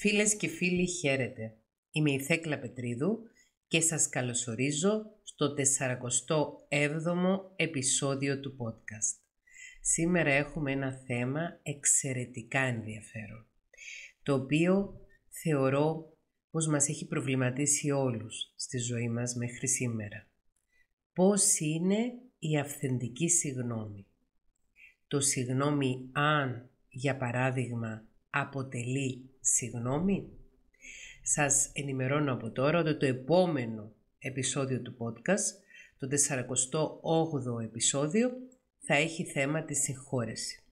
Φίλες και φίλοι χαίρετε. Είμαι η Θέκλα Πετρίδου και σας καλωσορίζω στο 47ο επεισόδιο του podcast. Σήμερα έχουμε ένα θέμα εξαιρετικά ενδιαφέρον, το οποίο θεωρώ πως μας έχει προβληματίσει όλους στη ζωή μας μέχρι σήμερα. Πώς είναι η αυθεντική συγνώμη. Το συγνώμη αν, για παράδειγμα, αποτελεί Συγγνώμη. Σας ενημερώνω από τώρα ότι το επόμενο επεισόδιο του podcast, το 48ο επεισόδιο, θα έχει θέμα της συγχώρεσης.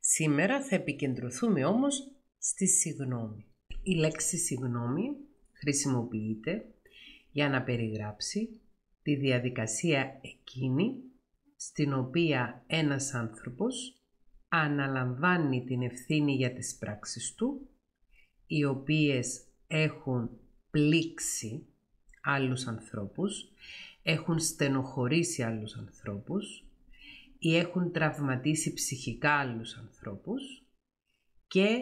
Σήμερα θα επικεντρωθούμε όμως στη συγγνώμη. Η λέξη συγγνώμη χρησιμοποιείται για να περιγράψει τη διαδικασία εκείνη στην οποία ένας άνθρωπος αναλαμβάνει την ευθύνη για τις πράξεις του οι οποίες έχουν πλήξει άλλους ανθρώπους, έχουν στενοχωρήσει άλλους ανθρώπους ή έχουν τραυματίσει ψυχικά άλλους ανθρώπους και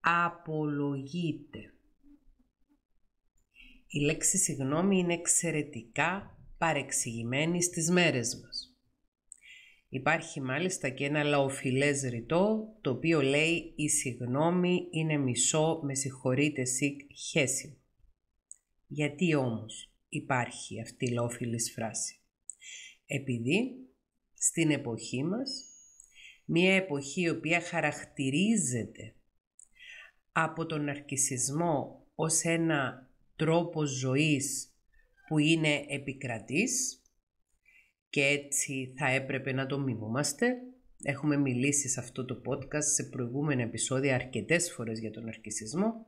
απολογείται. Η λέξη συγγνώμη είναι εξαιρετικά παρεξηγημένη στις μέρες μας. Υπάρχει μάλιστα και ένα λαοφιλές ρητό, το οποίο λέει «Η συγνώμη είναι μισό, με συγχωρείτε σικ χέση». Γιατί όμως υπάρχει αυτή η λαοφιλής σικ γιατι ομως υπαρχει Επειδή στην εποχή μας, μια εποχή η οποία χαρακτηρίζεται από τον αρκισισμό ως ένα τρόπο ζωής που είναι επικρατής, και έτσι θα έπρεπε να το μιμούμαστε. Έχουμε μιλήσει σε αυτό το podcast σε προηγούμενα επεισόδια αρκετές φορές για τον αρκισισμό.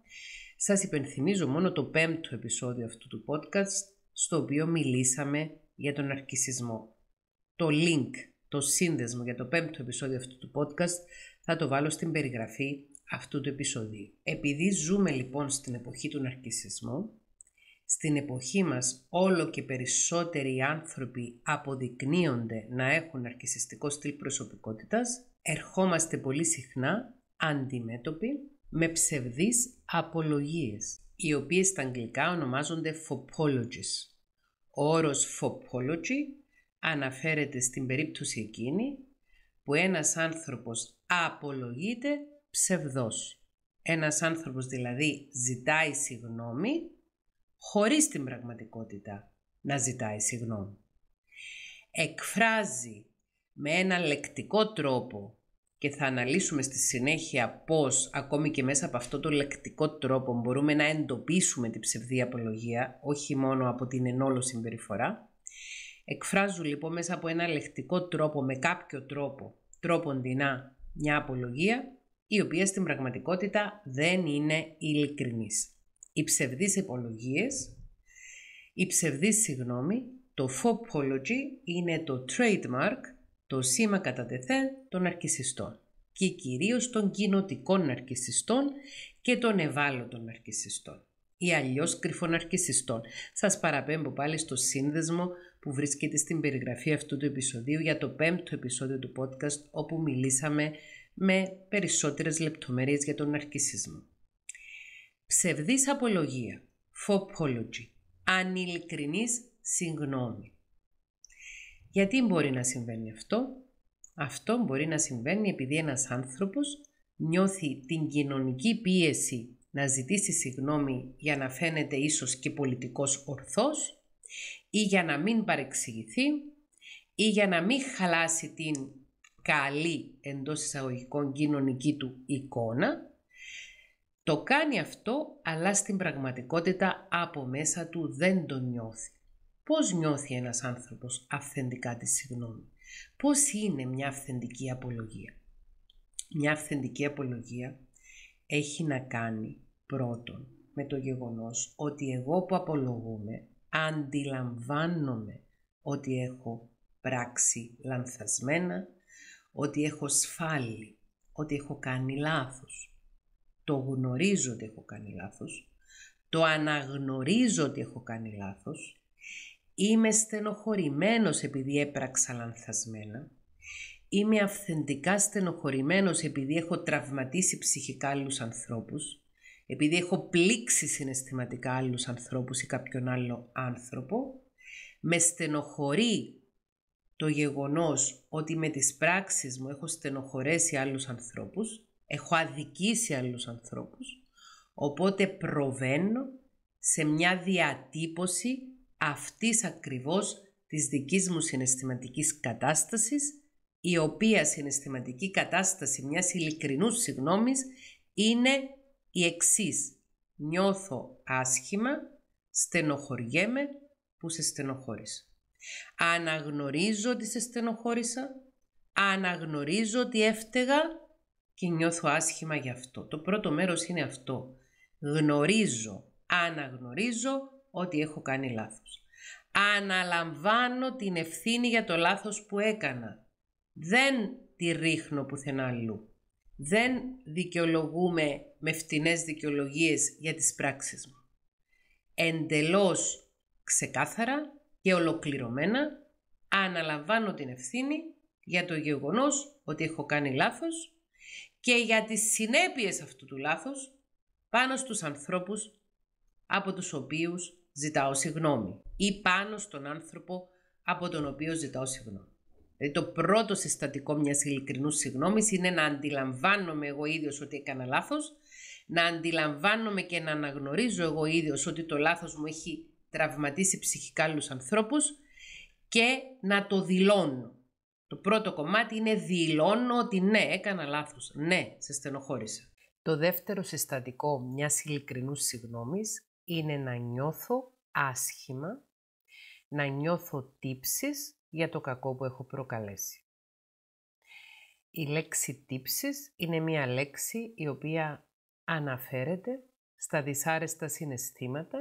Σας υπενθυμίζω μόνο το πέμπτο επεισόδιο αυτού του podcast στο οποίο μιλήσαμε για τον αρκισισμό. Το link, το σύνδεσμο για το πέμπτο επεισόδιο αυτού του podcast θα το βάλω στην περιγραφή αυτού του επεισοδίου. Επειδή ζούμε λοιπόν στην εποχή του ναρκισισμού, στην εποχή μας όλο και περισσότεροι άνθρωποι αποδεικνύονται να έχουν αρκισιστικό στυλ προσωπικότητας, ερχόμαστε πολύ συχνά αντιμέτωποι με ψευδείς απολογίες, οι οποίες στα αγγλικά ονομάζονται «phopologies». Ο όρος «phopology» αναφέρεται στην περίπτωση εκείνη που ένας άνθρωπος απολογείται ψευδός. Ένας άνθρωπος δηλαδή ζητάει συγνώμη χωρίς την πραγματικότητα να ζητάει συγνώμη. Εκφράζει με ένα λεκτικό τρόπο και θα αναλύσουμε στη συνέχεια πώς ακόμη και μέσα από αυτό το λεκτικό τρόπο μπορούμε να εντοπίσουμε την ψευδή απολογία, όχι μόνο από την ενόλο συμπεριφορά. Εκφράζουν λοιπόν μέσα από ένα λεκτικό τρόπο, με κάποιο τρόπο, τρόπον μια απολογία, η οποία στην πραγματικότητα δεν είναι ειλικρινής οι ψευδείς υπολογίες, η ψευδή συγγνώμη, το FOPOLOGY είναι το trademark, το σήμα κατά τεθέ των αρκισιστών και κυρίως των κοινοτικών αρκισιστών και των ευάλωτων αρκισιστών ή αλλιώς κρυφών αρκισιστών. Σας παραπέμπω πάλι στο σύνδεσμο που βρίσκεται στην περιγραφή αυτού του επεισοδίου για το πέμπτο επεισόδιο του podcast όπου μιλήσαμε με περισσότερες λεπτομέρειες για τον αρκισισμό. Ψευδής απολογία. φοπολογή, Ανηλικρινής συγγνώμη. Γιατί μπορεί να συμβαίνει αυτό? Αυτό μπορεί να συμβαίνει επειδή ένας άνθρωπος νιώθει την κοινωνική πίεση να ζητήσει συγγνώμη για να φαίνεται ίσως και πολιτικός ορθός ή για να μην παρεξηγηθεί ή για να μην χαλάσει την καλή εντός εισαγωγικών κοινωνική του εικόνα το κάνει αυτό, αλλά στην πραγματικότητα από μέσα του δεν το νιώθει. Πώς νιώθει ένας άνθρωπος αυθεντικά τη συγγνώμη. Πώς είναι μια αυθεντική απολογία. Μια αυθεντική απολογία έχει να κάνει πρώτον με το γεγονός ότι εγώ που απολογούμε αντιλαμβάνομαι ότι έχω πράξει λανθασμένα, ότι έχω σφάλει, ότι έχω κάνει λάθος. Το γνωρίζω ότι έχω κάνει λάθος. Το αναγνωρίζω ότι έχω κάνει λάθος. Είμαι στενοχωρημένος επειδή έπραξα λανθασμένα. Είμαι αυθεντικά στενοχωρημένος επειδή έχω τραυματίσει ψυχικά άλλους ανθρώπους. Επειδή έχω πλήξει συναισθηματικά άλλους ανθρώπους ή κάποιον άλλο άνθρωπο. Με στενοχωρεί το γεγονός ότι με τις πράξεις μου έχω στενοχωρέσει άλλους ανθρώπους έχω αδικήσει άλλους ανθρώπους, οπότε προβαίνω σε μια διατύπωση αυτής ακριβώς της δικής μου συναισθηματικής κατάστασης, η οποία συναισθηματική κατάσταση μιας ειλικρινούς συγνώμης είναι η εξής. Νιώθω άσχημα, στενοχωριέμαι που σε στενοχώρησα. Αναγνωρίζω ότι σε στενοχώρησα, αναγνωρίζω ότι έφταιγα και νιώθω άσχημα γι' αυτό. Το πρώτο μέρος είναι αυτό. Γνωρίζω, αναγνωρίζω ότι έχω κάνει λάθος. Αναλαμβάνω την ευθύνη για το λάθος που έκανα. Δεν τη ρίχνω πουθενά αλλού. Δεν δικαιολογούμε με φτηνές δικαιολογίες για τις πράξεις μου. Εντελώς ξεκάθαρα και ολοκληρωμένα αναλαμβάνω την ευθύνη για το γεγονός ότι έχω κάνει λάθος και για τις συνέπειες αυτού του λάθος πάνω στους ανθρώπους από τους οποίους ζητάω συγγνώμη ή πάνω στον άνθρωπο από τον οποίο ζητάω συγγνώμη. Δηλαδή το πρώτο συστατικό μιας ειλικρινούς συγνώμης είναι να αντιλαμβάνομαι εγώ ίδιος ότι έκανα λάθος, να αντιλαμβάνομαι και να αναγνωρίζω εγώ ίδιος ότι το λάθος μου έχει τραυματίσει ψυχικά άλλους ανθρώπους και να το δηλώνω. Το πρώτο κομμάτι είναι δηλώνω ότι ναι, έκανα λάθος. Ναι, σε στενοχώρησα. Το δεύτερο συστατικό μιας ειλικρινούς συγγνώμη είναι να νιώθω άσχημα, να νιώθω τύψεις για το κακό που έχω προκαλέσει. Η λέξη τύψεις είναι μια λέξη η οποία αναφέρεται στα δυσάρεστα συναισθήματα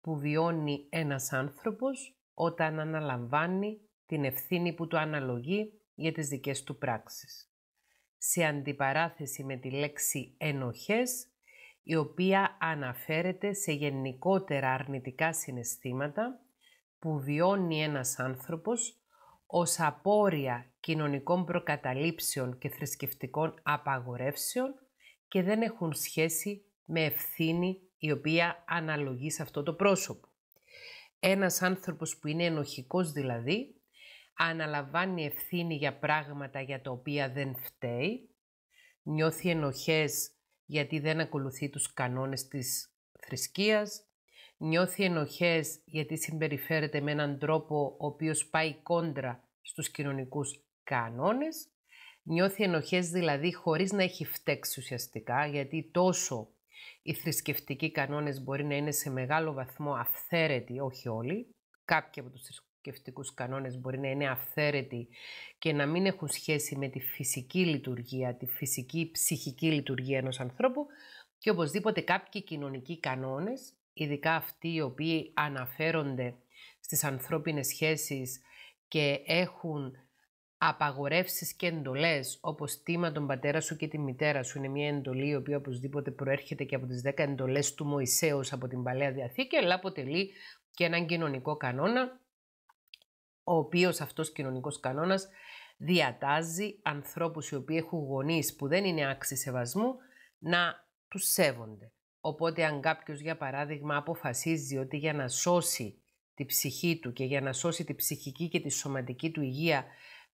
που βιώνει ένας άνθρωπος όταν αναλαμβάνει την ευθύνη που του αναλογεί για τις δικές του πράξεις. Σε αντιπαράθεση με τη λέξη «ενοχές», η οποία αναφέρεται σε γενικότερα αρνητικά συναισθήματα που βιώνει ένας άνθρωπος ως απόρρια κοινωνικών προκαταλήψεων και θρησκευτικών απαγορεύσεων και δεν έχουν σχέση με ευθύνη η οποία αναλογεί σε αυτό το πρόσωπο. Ένας άνθρωπος που είναι ενοχικός δηλαδή αναλαμβάνει ευθύνη για πράγματα για τα οποία δεν φταίει, νιώθει ενοχές γιατί δεν ακολουθεί τους κανόνες της θρησκείας, νιώθει ενοχές γιατί συμπεριφέρεται με έναν τρόπο ο οποίος πάει κόντρα στους κοινωνικούς κανόνες, νιώθει ενοχές δηλαδή χωρίς να έχει φταίξει ουσιαστικά, γιατί τόσο οι θρησκευτικοί κανόνες μπορεί να είναι σε μεγάλο βαθμό αυθαίρετοι, όχι όλοι, κάποιοι από τους θρησκευτικούς κανόνες μπορεί να είναι αυθαίρετοι και να μην έχουν σχέση με τη φυσική λειτουργία, τη φυσική ψυχική λειτουργία ενός ανθρώπου και οπωσδήποτε κάποιοι κοινωνικοί κανόνες, ειδικά αυτοί οι οποίοι αναφέρονται στις ανθρώπινες σχέσεις και έχουν απαγορεύσεις και εντολές, όπως τίμα τον πατέρα σου και τη μητέρα σου, είναι μια εντολή η οποία οπωσδήποτε προέρχεται και από τις 10 εντολές του Μωυσέως από την Παλαιά Διαθήκη, αλλά αποτελεί και έναν κοινωνικό κανόνα ο οποίος αυτός κοινωνικός κανόνας διατάζει ανθρώπους οι οποίοι έχουν γονείς που δεν είναι άξιοι σεβασμού να τους σέβονται. Οπότε αν κάποιος για παράδειγμα αποφασίζει ότι για να σώσει τη ψυχή του και για να σώσει τη ψυχική και τη σωματική του υγεία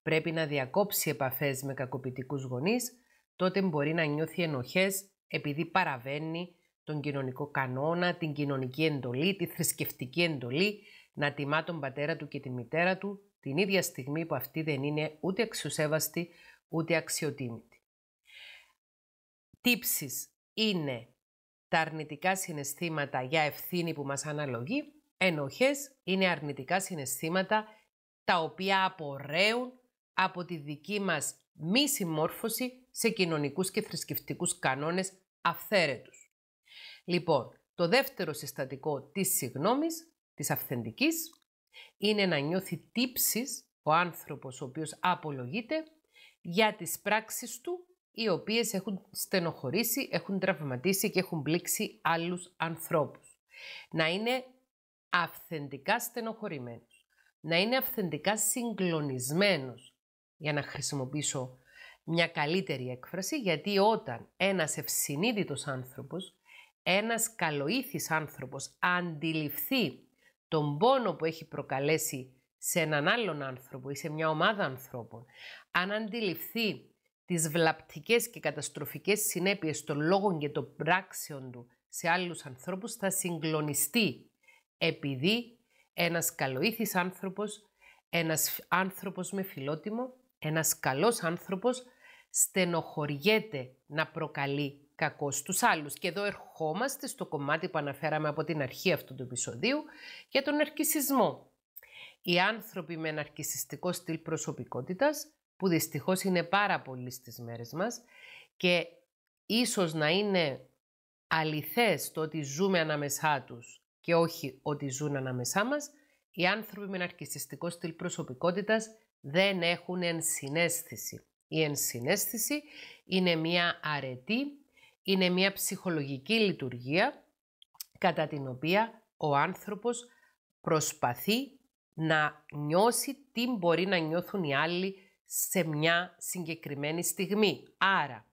πρέπει να διακόψει επαφές με κακοποιητικούς γονείς, τότε μπορεί να νιώθει ενοχές επειδή παραβαίνει τον κοινωνικό κανόνα, την κοινωνική εντολή, τη θρησκευτική εντολή, να τιμά τον πατέρα του και τη μητέρα του την ίδια στιγμή που αυτή δεν είναι ούτε αξιοσέβαστη, ούτε αξιοτίμητη. Τύψεις είναι τα αρνητικά συναισθήματα για ευθύνη που μας αναλογεί, ενοχές είναι αρνητικά συναισθήματα τα οποία απορρέουν από τη δική μας μη συμμόρφωση σε κοινωνικούς και θρησκευτικούς κανόνες αυθαίρετους. Λοιπόν, το δεύτερο συστατικό της συγνώμης της αυθεντικής είναι να νιώθει τύψεις ο άνθρωπος ο οποίος απολογείται για τις πράξεις του οι οποίες έχουν στενοχωρήσει, έχουν τραυματίσει και έχουν πλήξει άλλους ανθρώπους. Να είναι αυθεντικά στενοχωρημένος, να είναι αυθεντικά συγκλονισμένος, για να χρησιμοποιήσω μια καλύτερη έκφραση, γιατί όταν ένας ευσυνείδητος άνθρωπος, ένας καλοήθης άνθρωπος αντιληφθεί τον πόνο που έχει προκαλέσει σε έναν άλλον άνθρωπο ή σε μια ομάδα ανθρώπων, αν αντιληφθεί τις βλαπτικές και καταστροφικές συνέπειες των λόγων και των πράξεων του σε άλλους ανθρώπους, θα συγκλονιστεί επειδή ένας καλοήθης άνθρωπος, ένας άνθρωπος με φιλότιμο, ένας καλός άνθρωπος στενοχωριέται να προκαλεί κακός στους άλλους. Και εδώ ερχόμαστε στο κομμάτι που αναφέραμε από την αρχή αυτού του επεισοδίου για τον αρκισισμό. Οι άνθρωποι με αρκισιστικό στυλ προσωπικότητας, που δυστυχώς είναι πάρα πολλοί στις μέρες μας και ίσως να είναι αληθές το ότι ζούμε ανάμεσά τους και όχι ότι ζουν ανάμεσά μας, οι άνθρωποι με αρκισιστικό στυλ προσωπικότητας δεν έχουν ενσυναίσθηση. Η ενσυναίσθηση είναι μια αρετή είναι μια ψυχολογική λειτουργία κατά την οποία ο άνθρωπος προσπαθεί να νιώσει τι μπορεί να νιώθουν οι άλλοι σε μια συγκεκριμένη στιγμή. Άρα,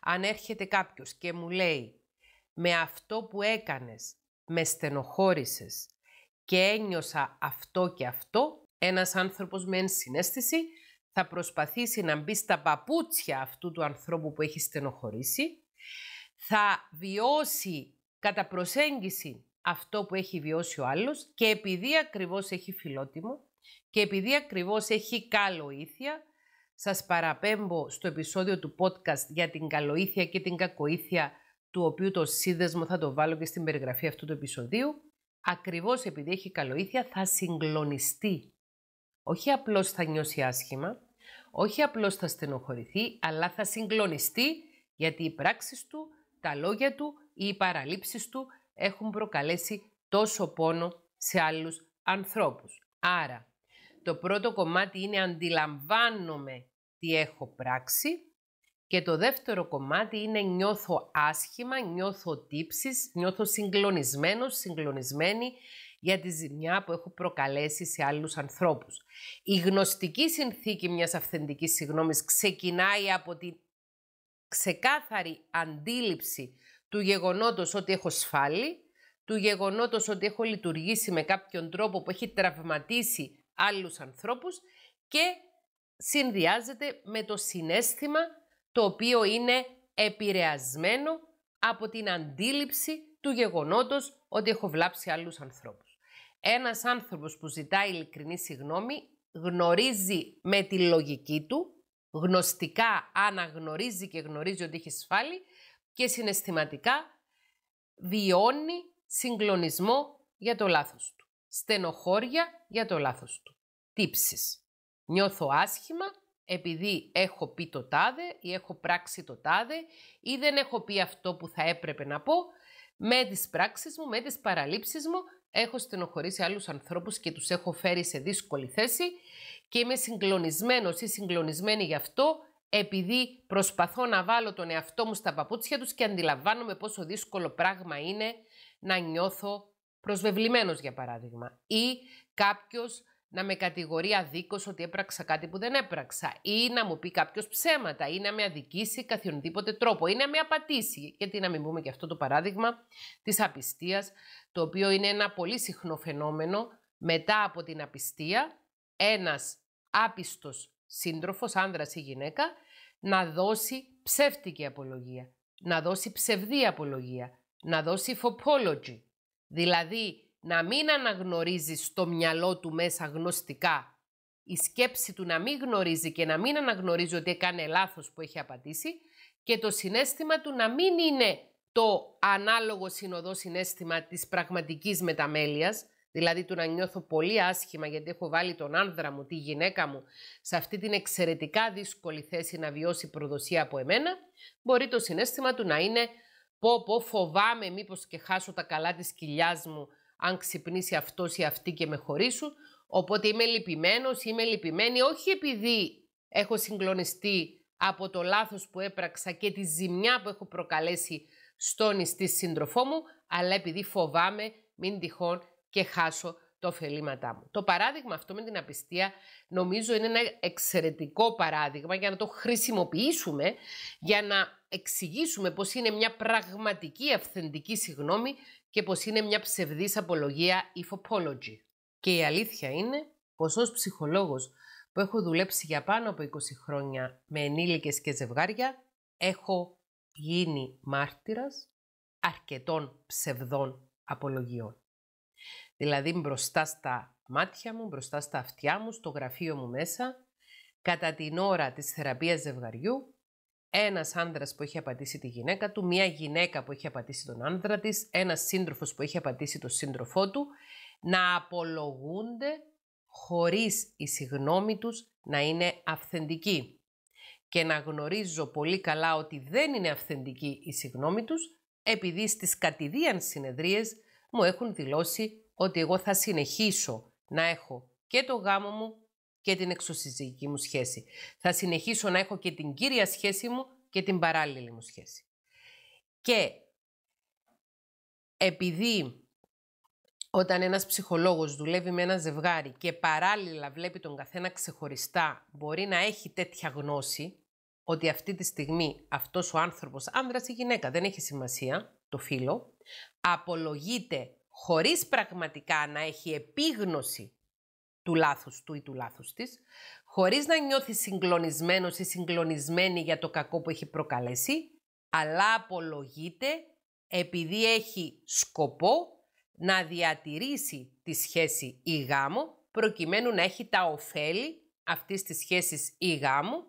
αν έρχεται κάποιος και μου λέει «Με αυτό που έκανες, με στενοχώρησες και ένιωσα αυτό και αυτό», ένας άνθρωπος με ενσυναίσθηση θα προσπαθήσει να μπει στα παπούτσια αυτού του ανθρώπου που έχει στενοχωρήσει θα βιώσει κατά προσέγγιση αυτό που έχει βιώσει ο άλλος και επειδή ακριβώς έχει φιλότιμο και επειδή ακριβώς έχει καλοήθεια, σας παραπέμπω στο επεισόδιο του podcast για την καλοήθεια και την κακοήθεια, του οποίου το σύνδεσμο θα το βάλω και στην περιγραφή αυτού του επεισοδίου, ακριβώς επειδή έχει καλοήθεια θα συγκλονιστεί. Όχι απλώς θα νιώσει άσχημα, όχι απλώς θα στενοχωρηθεί, αλλά θα συγκλονιστεί γιατί οι πράξεις του τα λόγια του ή οι παραλήψεις του έχουν προκαλέσει τόσο πόνο σε άλλους ανθρώπους. Άρα, το πρώτο κομμάτι είναι αντιλαμβάνομαι τι έχω πράξει και το δεύτερο κομμάτι είναι νιώθω άσχημα, νιώθω τύψεις, νιώθω συγκλονισμένος, συγκλονισμένη για τη ζημιά που έχω προκαλέσει σε άλλους ανθρώπους. Η γνωστική συνθήκη μιας αυθεντικής συγνώμης ξεκινάει από την ξεκάθαρη αντίληψη του γεγονότος ότι έχω σφάλει, του γεγονότος ότι έχω λειτουργήσει με κάποιον τρόπο που έχει τραυματίσει άλλους ανθρώπους και συνδυάζεται με το συνέστημα το οποίο είναι επηρεασμένο από την αντίληψη του γεγονότος ότι έχω βλάψει άλλους ανθρώπους. Ένας άνθρωπος που ζητάει ειλικρινή συγγνώμη γνωρίζει με τη λογική του γνωστικά αναγνωρίζει και γνωρίζει ότι έχει σφάλει και συναισθηματικά βιώνει συγκλονισμό για το λάθος του. Στενοχώρια για το λάθος του. Τύψεις. Νιώθω άσχημα επειδή έχω πει το τάδε ή έχω πράξει το τάδε ή δεν έχω πει αυτό που θα έπρεπε να πω με τις πράξεις μου, με τις παραλήψεις μου έχω στενοχωρήσει άλλους ανθρώπους και τους έχω φέρει σε δύσκολη θέση και είμαι συγκλονισμένος ή συγκλονισμένη γι' αυτό επειδή προσπαθώ να βάλω τον εαυτό μου στα παπούτσια τους και αντιλαμβάνομαι πόσο δύσκολο πράγμα είναι να νιώθω προσβεβλημένος για παράδειγμα ή κάποιος να με κατηγορεί αδίκως ότι έπραξα κάτι που δεν έπραξα ή να μου πει κάποιος ψέματα ή να με αδικήσει καθιονδήποτε τρόπο ή να με απατήσει. Γιατί να μην πούμε και αυτό το παράδειγμα της απιστίας, το οποίο είναι ένα πολύ συχνό φαινόμενο μετά από την απιστία, ένας άπιστος σύντροφος, άνδρας ή γυναίκα, να δώσει ψεύτικη απολογία, να δώσει ψευδή απολογία, να δώσει φοπόλογη. Δηλαδή να μην αναγνωρίζεις στο μυαλό του μέσα γνωστικά η σκέψη του να μην γνωρίζει και να μην αναγνωρίζει ότι έκανε λάθος που έχει απαντήσει και το συνέστημα του να μην είναι το ανάλογο συνοδό συνέστημα της πραγματικής μεταμέλειας, δηλαδή του να νιώθω πολύ άσχημα γιατί έχω βάλει τον άνδρα μου, τη γυναίκα μου, σε αυτή την εξαιρετικά δύσκολη θέση να βιώσει προδοσία από εμένα, μπορεί το συνέστημα του να είναι πω πω φοβάμαι μήπως και χάσω τα καλά της κοιλιάς μου αν ξυπνήσει αυτός ή αυτή και με χωρίσουν. Οπότε είμαι λυπημένος, είμαι λυπημένη, όχι επειδή έχω συγκλονιστεί από το λάθος που έπραξα και τη ζημιά που έχω προκαλέσει στον ή σύντροφό μου, αλλά επειδή φοβάμαι μην τυχόν και χάσω το ωφελήματά μου. Το παράδειγμα αυτό με την απιστία νομίζω είναι ένα εξαιρετικό παράδειγμα για να το χρησιμοποιήσουμε, για να εξηγήσουμε πως είναι μια πραγματική αυθεντική συγνώμη και πως είναι μια ψευδής απολογία ύφοπόλογη. Και η αλήθεια είναι πως ως ψυχολόγος που έχω δουλέψει για πάνω από 20 χρόνια με ενήλικες και ζευγάρια, έχω γίνει μάρτυρας αρκετών ψευδών απολογιών. Δηλαδή μπροστά στα μάτια μου, μπροστά στα αυτιά μου, στο γραφείο μου μέσα, κατά την ώρα της θεραπείας ζευγαριού, ένας άνδρα που είχε απαντήσει τη γυναίκα του, μια γυναίκα που είχε απαντήσει τον άνδρα της, ένας σύντροφος που είχε απαντήσει τον σύντροφό του, να απολογούνται χωρίς η συγνώμη τους να είναι αυθεντική. Και να γνωρίζω πολύ καλά ότι δεν είναι αυθεντική η συγνώμη τους, επειδή στις κατηδίαν συνεδρίες μου έχουν δηλώσει ότι εγώ θα συνεχίσω να έχω και το γάμο μου και την εξωσυζυγική μου σχέση. Θα συνεχίσω να έχω και την κύρια σχέση μου και την παράλληλη μου σχέση. Και επειδή όταν ένας ψυχολόγος δουλεύει με ένα ζευγάρι και παράλληλα βλέπει τον καθένα ξεχωριστά, μπορεί να έχει τέτοια γνώση ότι αυτή τη στιγμή αυτός ο άνθρωπος, άνδρας ή γυναίκα, δεν έχει σημασία, το φίλο, απολογείται χωρίς πραγματικά να έχει επίγνωση του λάθους του ή του λάθους της, χωρίς να νιώθει συγκλονισμένος ή συγκλονισμένη για το κακό που έχει προκαλέσει, αλλά απολογείται επειδή έχει σκοπό να διατηρήσει τη σχέση ή γάμο, προκειμένου να έχει τα ωφέλη αυτής της σχέσης ή γάμου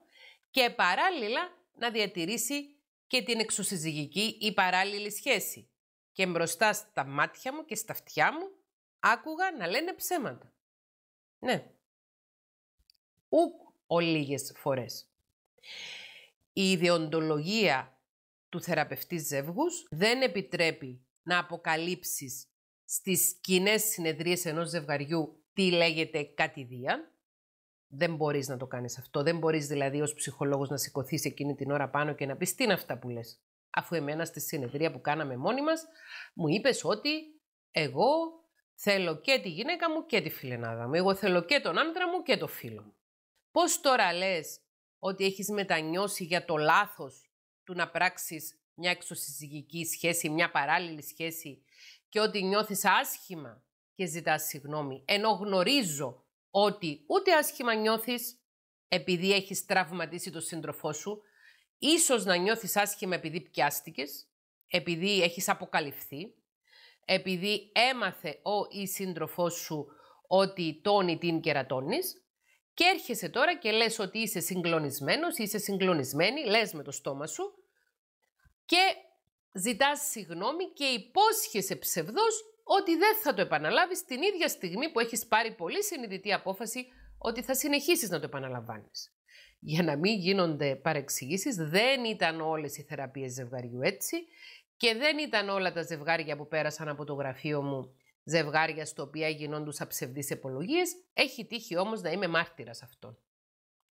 και παράλληλα να διατηρήσει και την εξουσυζυγική ή παράλληλη σχέση. Και μπροστά στα μάτια μου και στα αυτιά μου άκουγα να λένε ψέματα. Ναι. Ου ο φορές. Η ιδεοντολογία του θεραπευτή ζεύγους δεν επιτρέπει να αποκαλύψεις στις κοινές συνεδρίες ενός ζευγαριού τι λέγεται κατηδία. Δεν μπορείς να το κάνεις αυτό. Δεν μπορείς δηλαδή ως ψυχολόγος να σηκωθείς εκείνη την ώρα πάνω και να πεις τι είναι αυτά που λες. Αφού εμένα στη συνεδρία που κάναμε μόνοι μας μου είπες ότι εγώ Θέλω και τη γυναίκα μου και τη φιλενάδα μου. Εγώ θέλω και τον άντρα μου και το φίλο μου. Πώς τώρα λες ότι έχεις μετανιώσει για το λάθος του να πράξεις μια εξωσυζυγική σχέση, μια παράλληλη σχέση και ότι νιώθεις άσχημα και ζητάς συγγνώμη. Ενώ γνωρίζω ότι ούτε άσχημα νιώθεις επειδή έχεις τραυματίσει τον σύντροφό σου, ίσως να νιώθεις άσχημα επειδή πιάστηκες, επειδή έχεις αποκαλυφθεί, επειδή έμαθε ο ή σύντροφός σου ότι τόνει την κερατώνεις και έρχεσαι τώρα και λες ότι είσαι συγκλονισμένος, είσαι συγκλονισμένη, λες με το στόμα σου και ζητάς συγνώμη και υπόσχεσαι ψευδός ότι δεν θα το επαναλάβεις την ίδια στιγμή που έχεις πάρει πολύ συνειδητή απόφαση ότι θα συνεχίσεις να το επαναλαμβάνεις. Για να μην γίνονται παρεξηγήσεις, δεν ήταν όλες οι θεραπείες ζευγαριού έτσι και δεν ήταν όλα τα ζευγάρια που πέρασαν από το γραφείο μου ζευγάρια στο οποία γινόντουσαν ψευδείς επολογίες. Έχει τύχει όμως να είμαι μάρτυρας αυτών.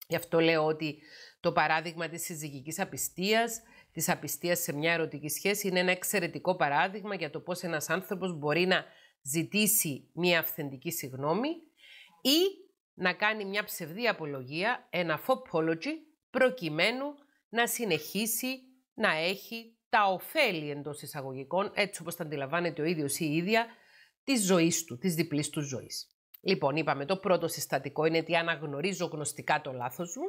Γι' αυτό λέω ότι το παράδειγμα της συζυγικής απιστίας, της απιστίας σε μια ερωτική σχέση, είναι ένα εξαιρετικό παράδειγμα για το πώς ένας άνθρωπος μπορεί να ζητήσει μια αυθεντική συγνώμη ή να κάνει μια ψευδή απολογία, ένα φοπόλογι, προκειμένου να συνεχίσει να έχει τα ωφέλη εντός εισαγωγικών, έτσι όπως τα αντιλαμβάνεται ο ίδιος ή η ίδια, της ζωής του, της διπλής του ζωής. Λοιπόν, είπαμε το πρώτο συστατικό είναι ότι αναγνωρίζω γνωστικά το λάθος μου.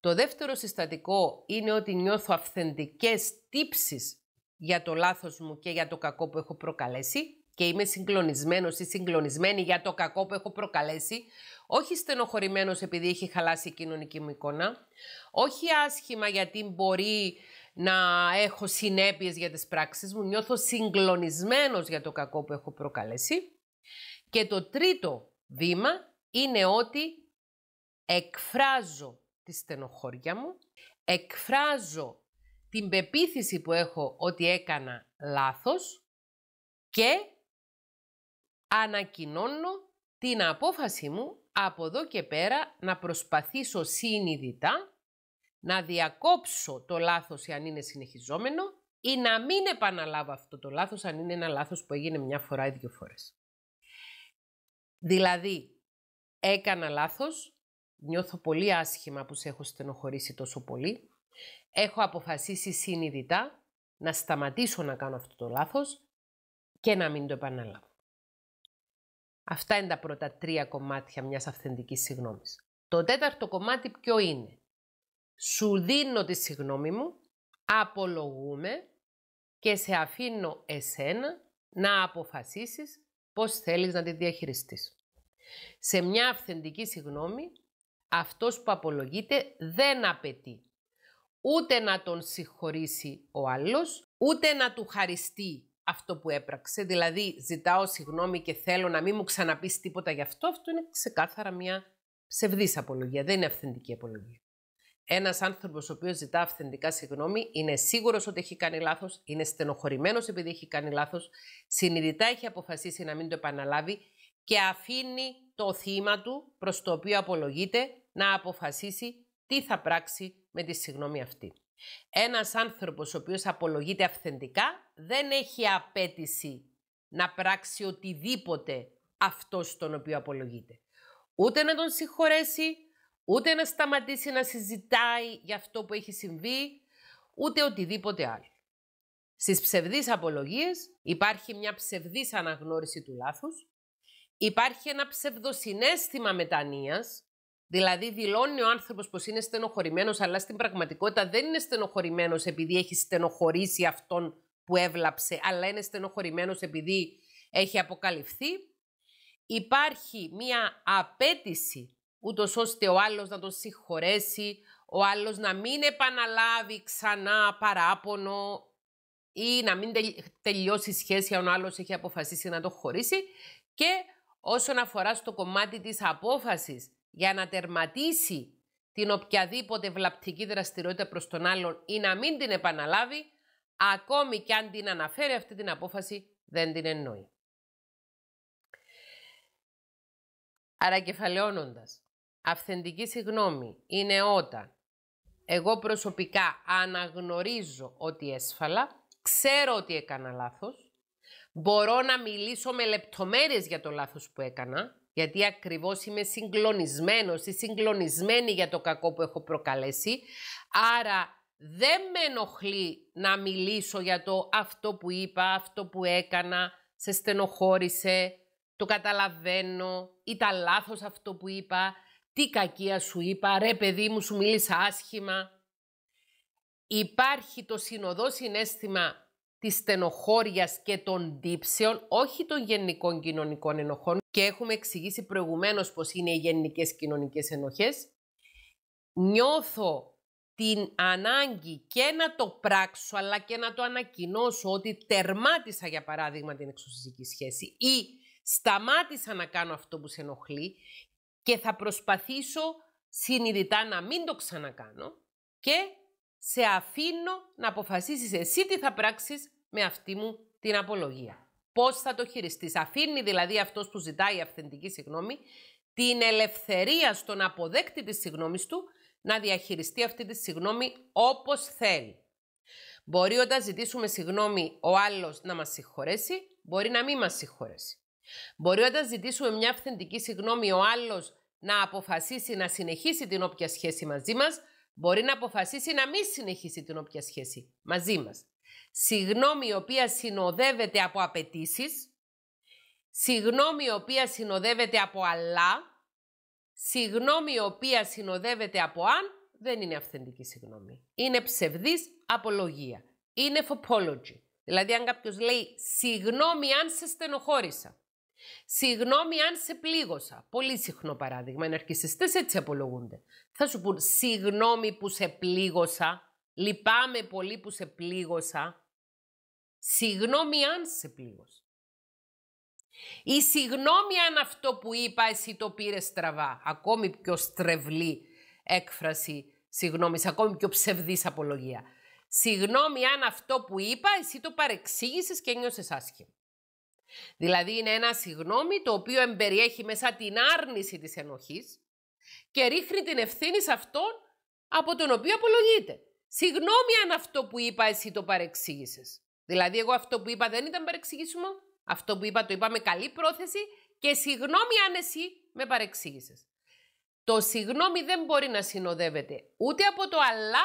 Το δεύτερο συστατικό είναι ότι νιώθω αυθεντικές τύψεις για το λάθος μου και για το κακό που έχω προκαλέσει και είμαι συγκλονισμένος ή συγκλονισμένη για το κακό που έχω προκαλέσει, όχι στενοχωρημένος επειδή έχει χαλάσει η κοινωνική μου εικόνα, όχι άσχημα γιατί μπορεί να έχω συνέπειες για τις πράξεις μου, νιώθω συγκλονισμένος για το κακό που έχω προκαλέσει. Και το τρίτο βήμα είναι ότι εκφράζω τη στενοχώρια μου, εκφράζω την πεποίθηση που έχω ότι έκανα λάθος και ανακοινώνω την απόφαση μου από εδώ και πέρα να προσπαθήσω συνειδητά να διακόψω το λάθος αν είναι συνεχιζόμενο ή να μην επαναλάβω αυτό το λάθος αν είναι ένα λάθος που έγινε μια φορά ή δύο φορές. Δηλαδή, έκανα λάθος, νιώθω πολύ άσχημα που σε έχω στενοχωρήσει τόσο πολύ, έχω αποφασίσει συνειδητά να σταματήσω να κάνω αυτό το λάθος και να μην το επαναλάβω. Αυτά είναι τα πρώτα τρία κομμάτια μιας αυθεντικής συγγνώμης. Το τέταρτο κομμάτι ποιο είναι. Σου δίνω τη συγγνώμη μου, απολογούμε και σε αφήνω εσένα να αποφασίσεις πώς θέλεις να τη διαχειριστείς. Σε μια αυθεντική συγγνώμη, αυτός που απολογείται δεν απαιτεί ούτε να τον συγχωρήσει ο άλλος, ούτε να του χαριστεί αυτό που έπραξε. Δηλαδή, ζητάω συγγνώμη και θέλω να μην μου ξαναπείς τίποτα γι' αυτό. Αυτό είναι ξεκάθαρα μια ψευδής απολογία, δεν είναι αυθεντική απολογία. Ένας άνθρωπος ο οποίος ζητά αυθεντικά συγγνώμη είναι σίγουρος ότι έχει κάνει λάθος, είναι στενοχωρημένος επειδή έχει κάνει λάθος, συνειδητά έχει αποφασίσει να μην το επαναλάβει και αφήνει το θύμα του προς το οποίο απολογείται να αποφασίσει τι θα πράξει με τη συγγνώμη αυτή. Ένας άνθρωπος ο οποίος απολογείται αυθεντικά δεν έχει απέτηση να πράξει οτιδήποτε αυτός τον οποίο απολογείται. Ούτε να τον συγχωρέσει, Ούτε να σταματήσει να συζητάει για αυτό που έχει συμβεί, ούτε οτιδήποτε άλλο. Στις ψευδείς απολογίες υπάρχει μια ψευδής αναγνώριση του λάθους, υπάρχει ένα ψευδοσυνέστημα μετανοίας, δηλαδή δηλώνει ο άνθρωπος πως είναι στενοχωρημένος, αλλά στην πραγματικότητα δεν είναι στενοχωρημένος επειδή έχει στενοχωρήσει αυτόν που έβλαψε, αλλά είναι στενοχωρημένος επειδή έχει αποκαλυφθεί. Υπάρχει μια απέτηση ούτως ώστε ο άλλος να τον συγχωρέσει, ο άλλος να μην επαναλάβει ξανά παράπονο ή να μην τελειώσει η σχέση αν ο άλλος έχει αποφασίσει να το χωρίσει και όσον αφορά στο κομμάτι της απόφασης για να τερματίσει την οποιαδήποτε βλαπτική δραστηριότητα προς τον άλλον ή να μην την επαναλάβει, ακόμη και αν την αναφέρει αυτή την απόφαση δεν την εννοεί. Άρα Αυθεντική συγνώμη είναι όταν εγώ προσωπικά αναγνωρίζω ότι έσφαλα, ξέρω ότι έκανα λάθος, μπορώ να μιλήσω με λεπτομέρειες για το λάθος που έκανα, γιατί ακριβώς είμαι συγκλονισμένος ή συγκλονισμένη για το κακό που έχω προκαλέσει, άρα δεν με ενοχλεί να μιλήσω για το αυτό που είπα, αυτό που έκανα, σε στενοχώρησε, το καταλαβαίνω ήταν λάθος αυτό που είπα, τι κακία σου είπα, ρε παιδί μου σου μίλησα άσχημα. Υπάρχει το συνοδό συνέστημα της στενοχώριας και των τύψεων, όχι των γενικών κοινωνικών ενοχών και έχουμε εξηγήσει προηγουμένως πως είναι οι γενικές κοινωνικές ενοχές. Νιώθω την ανάγκη και να το πράξω αλλά και να το ανακοινώσω ότι τερμάτισα για παράδειγμα την εξωσυζική σχέση ή σταμάτησα να κάνω αυτό που σε ενοχλεί και θα προσπαθήσω συνειδητά να μην το ξανακάνω και σε αφήνω να αποφασίσεις εσύ τι θα πράξεις με αυτή μου την απολογία. Πώς θα το χειριστείς. Αφήνει δηλαδή αυτός που ζητάει αυθεντική συγγνώμη την ελευθερία στον αποδέκτη της συγγνώμης του να διαχειριστεί αυτή τη συγγνώμη όπως θέλει. Μπορεί όταν ζητήσουμε συγγνώμη ο άλλος να μας συγχωρέσει, μπορεί να μην μας συγχωρέσει. Μπορεί όταν ζητήσουμε μια αυθεντική συγγνώμη ο άλλος να αποφασίσει να συνεχίσει την όποια σχέση μαζί μας, μπορεί να αποφασίσει να μην συνεχίσει την όποια σχέση μαζί μας. Συγγνώμη η οποία συνοδεύεται από απαιτήσεις, συγγνώμη η οποία συνοδεύεται από αλλά, συγγνώμη η οποία συνοδεύεται από αν, δεν είναι αυθεντική συγγνώμη. Είναι ψευδής απολογία. Είναι φοπόλογη. Δηλαδή αν κάποιος λέει συγγνώμη αν σε στενοχώρησα. Συγγνώμη αν σε πλήγωσα. Πολύ συχνό παράδειγμα. Οι έτσι απολογούνται. Θα σου πούν συγγνώμη που σε πλήγωσα. Λυπάμαι πολύ που σε πλήγωσα. Συγγνώμη αν σε πλήγωσα. Η συγγνώμη αν αυτό που είπα εσύ το πήρε στραβά. Ακόμη πιο στρεβλή έκφραση συγγνώμης, ακόμη πιο ψευδής απολογία. Συγγνώμη αν αυτό που είπα εσύ το παρεξήγησες και νιώσες άσχημα. Δηλαδή είναι ένα συγγνώμη το οποίο εμπεριέχει μέσα την άρνηση της ενοχής και ρίχνει την ευθύνη σε αυτόν από τον οποίο απολογείται. Συγγνώμη αν αυτό που είπα εσύ το παρεξήγησες. Δηλαδή εγώ αυτό που είπα δεν ήταν παρεξήγησμα. Αυτό που είπα το είπα με καλή πρόθεση και συγγνώμη αν εσύ με παρεξήγησες. Το συγγνώμη δεν μπορεί να συνοδεύεται ούτε από το αλλά